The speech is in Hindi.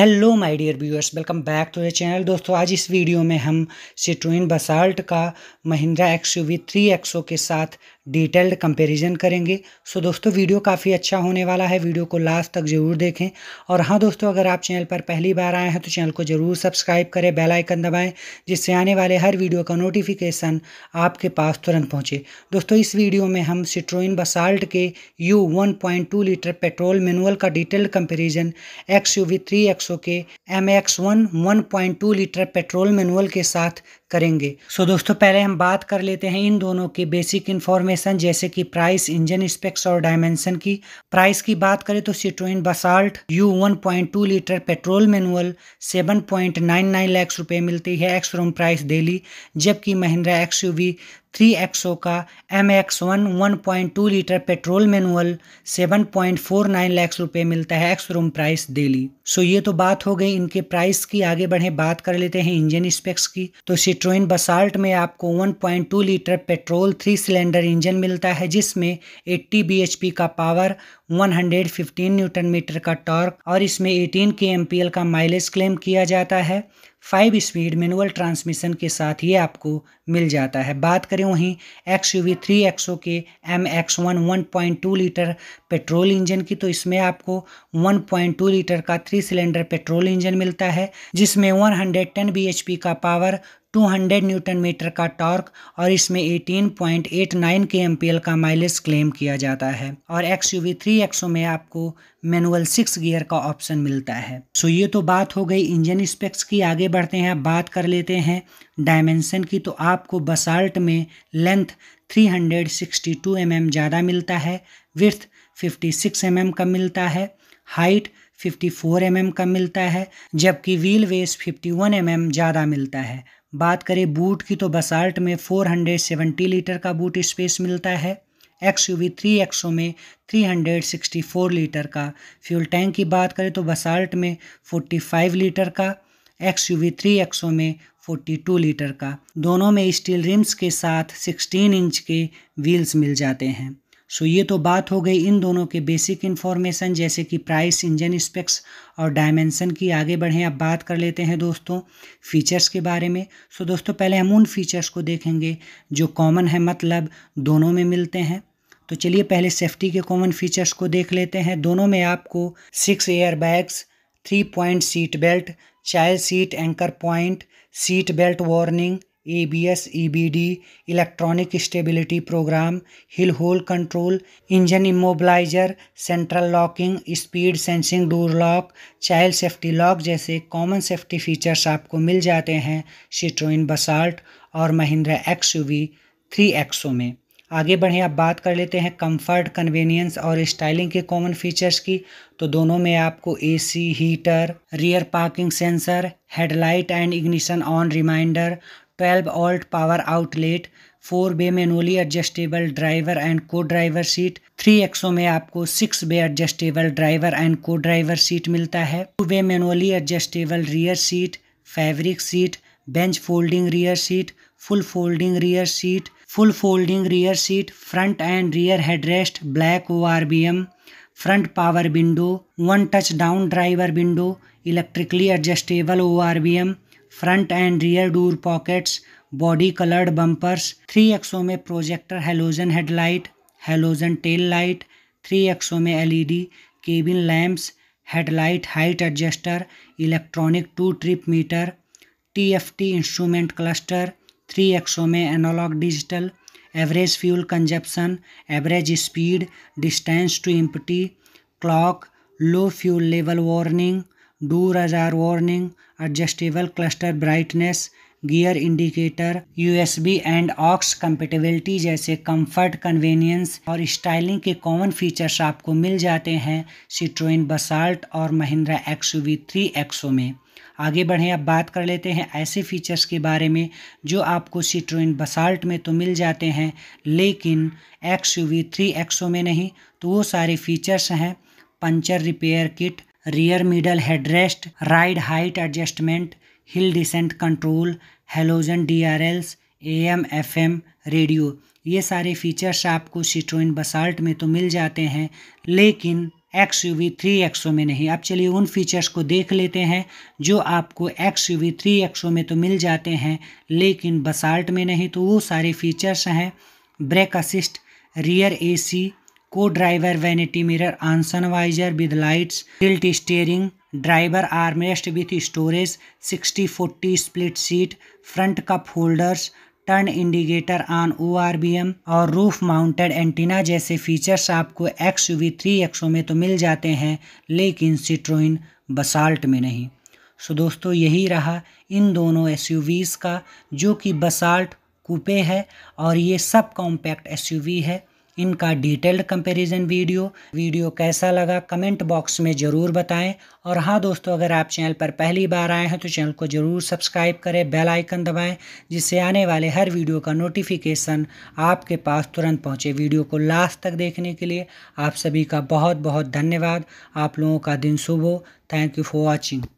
hello my dear viewers welcome back to the channel दोस्तों आज इस वीडियो में हम सिट्रोइन बसाल्ट का महिंद्रा एक्स यू के साथ डिटेल्ड कंपैरिजन करेंगे सो दोस्तों वीडियो काफ़ी अच्छा होने वाला है वीडियो को लास्ट तक ज़रूर देखें और हाँ दोस्तों अगर आप चैनल पर पहली बार आए हैं तो चैनल को ज़रूर सब्सक्राइब करें बेल आइकन दबाएं जिससे आने वाले हर वीडियो का नोटिफिकेशन आपके पास तुरंत पहुंचे दोस्तों इस वीडियो में हम सिट्रोइन बसाल्ट के U one litre petrol manual का detailed comparison X U V के M X one one point two litre petrol manual के साथ करेंगे सो so दोस्तों पहले हम बात कर लेते हैं इन दोनों की बेसिक इन्फॉर्मेशन जैसे कि प्राइस इंजन स्पेक्स और डायमेंशन की प्राइस की बात करें तो Citroen Basalt U 1.2 litre petrol manual 7.99 lakh रुपए मिलती है एक्स रूम प्राइस डेली जबकि Mahindra X U V three XO का M X one one point two litre petrol manual seven point four nine lakhs रुपये मिलता है ex room price Delhi so ये तो बात हो गई इनके प्राइस की आगे बढ़े बात कर लेते हैं इंजन स्पेक्स की तो सिट्रोइन बसाल्ट में आपको one point two litre petrol three cylinder engine मिलता है जिसमें एट्टी बी एच पी का power one hundred fifteen newton metre का टॉर्क और इसमें eighteen K M P L का माइलेज क्लेम किया जाता है फाइव स्पीड मैनुअल ट्रांसमिशन के साथ ये आपको मिल जाता है बात करें वहीं X U V three XO के M X one one point two litre petrol engine की तो इसमें आपको वन पॉइंट टू लीटर का थ्री सिलेंडर पेट्रोल इंजन मिलता है जिसमें one hundred ten B H P का पावर 200 न्यूटन मीटर का टॉर्क और इसमें 18.89 के एम का माइलेज क्लेम किया जाता है और एक्स यू थ्री एक्सो में आपको मैनुअल सिक्स गियर का ऑप्शन मिलता है सो ये तो बात हो गई इंजन स्पेक्स की आगे बढ़ते हैं बात कर लेते हैं डायमेंशन की तो आपको बसाल्ट में लेंथ 362 mm ज़्यादा मिलता है विर्थ 56 mm का मिलता है हाइट 54 एम mm का मिलता है जबकि व्हील वेस 51 एम mm ज़्यादा मिलता है बात करें बूट की तो बसाल्ट में 470 लीटर का बूट स्पेस मिलता है X U V three XO में 364 लीटर का फ्यूल टैंक की बात करें तो बसाल्ट में 45 लीटर का X U V three XO में 42 लीटर का दोनों में स्टील रिम्स के साथ 16 इंच के व्हील्स मिल जाते हैं सो ये तो बात हो गई इन दोनों के बेसिक इन्फॉर्मेशन जैसे कि प्राइस इंजन स्पेक्स और डायमेंसन की आगे बढ़ें अब बात कर लेते हैं दोस्तों फीचर्स के बारे में सो दोस्तों पहले हम उन फीचर्स को देखेंगे जो कॉमन है मतलब दोनों में मिलते हैं तो चलिए पहले सेफ्टी के कॉमन फीचर्स को देख लेते हैं दोनों में आपको six air bags three point seat belt child seat anchor point seat belt warning A B S E B D electronic stability programme hill hold control engine immobiliser central locking speed sensing door lock child safety lock जैसे कॉमन सेफ्टी फीचर्स आपको मिल जाते हैं सिट्रोइन बसाल्ट और Mahindra X U V three XO में आगे बढ़ें आप बात कर लेते हैं कंफर्ट कन्वीनियंस और स्टाइलिंग के कॉमन फीचर्स की तो दोनों में आपको AC heater rear parking sensor headlight and ignition on reminder twelve volt power outlet four way manually adjustable driver and co driver seat three XO में आपको six way adjustable driver and co driver seat मिलता है two way manually adjustable rear seat fabric seat bench folding rear seat full folding rear seat full folding rear seat front and rear headrest black O R V M front power window one touch down driver window electrically adjustable O R V M front and rear door pockets body coloured bumpers three XO में projector halogen headlight halogen tail light three XO में LED cabin lamps headlight height adjuster electronic two trip meter TFT instrument cluster three XO में analogue digital average fuel consumption average speed distance to empty clock low fuel level warning door ajar warning adjustable cluster brightness gear indicator USB and aux compatibility जैसे कंफर्ट कन्वीनियंस और स्टाइलिंग के कॉमन फीचर्स आपको मिल जाते हैं सिट्रोइन बसाल्ट और Mahindra X V three XO में आगे बढ़ें अब बात कर लेते हैं ऐसे फीचर्स के बारे में जो आपको सिट्रोइन बसाल्ट में तो मिल जाते हैं लेकिन एक्स वी थ्री एक्सो में नहीं तो वो सारे फीचर्स हैं puncture repair kit rear middle headrest ride height adjustment hill descent control halogen D R Ls A M F M radio ये सारे फीचर्स आपको सिट्रोइन बसाल्ट में तो मिल जाते हैं लेकिन X U V three XO में नहीं अब चलिए उन फीचर्स को देख लेते हैं जो आपको X U V three XO में तो मिल जाते हैं लेकिन बसाल्ट में नहीं तो वो सारे फीचर्स हैं brake assist rear AC co driver vanity mirror on sunvisor with lights tilt steering driver armrest with storage sixty forty split seat front cup holders turn indicator on O R V M और रूफ माउंटेड एंटीना जैसे फीचर्स आपको एक्स वी थ्री एक्सो में तो मिल जाते हैं लेकिन सिट्रोइन बसाल्ट में नहीं सो दोस्तों यही रहा इन दोनों एस यू वीज का जो कि बसाल्ट कूपे है और ये sub compact S U we है इनका डिटेल्ड कंपैरिजन वीडियो वीडियो कैसा लगा कमेंट बॉक्स में ज़रूर बताएं और हाँ दोस्तों अगर आप चैनल पर पहली बार आए हैं तो चैनल को ज़रूर सब्सक्राइब करें बेल आइकन दबाएं जिससे आने वाले हर वीडियो का नोटिफिकेशन आपके पास तुरंत पहुँचे वीडियो को लास्ट तक देखने के लिए आप सभी का बहुत बहुत धन्यवाद आप लोगों का दिन शुभ हो थैंक यू फॉर वॉचिंग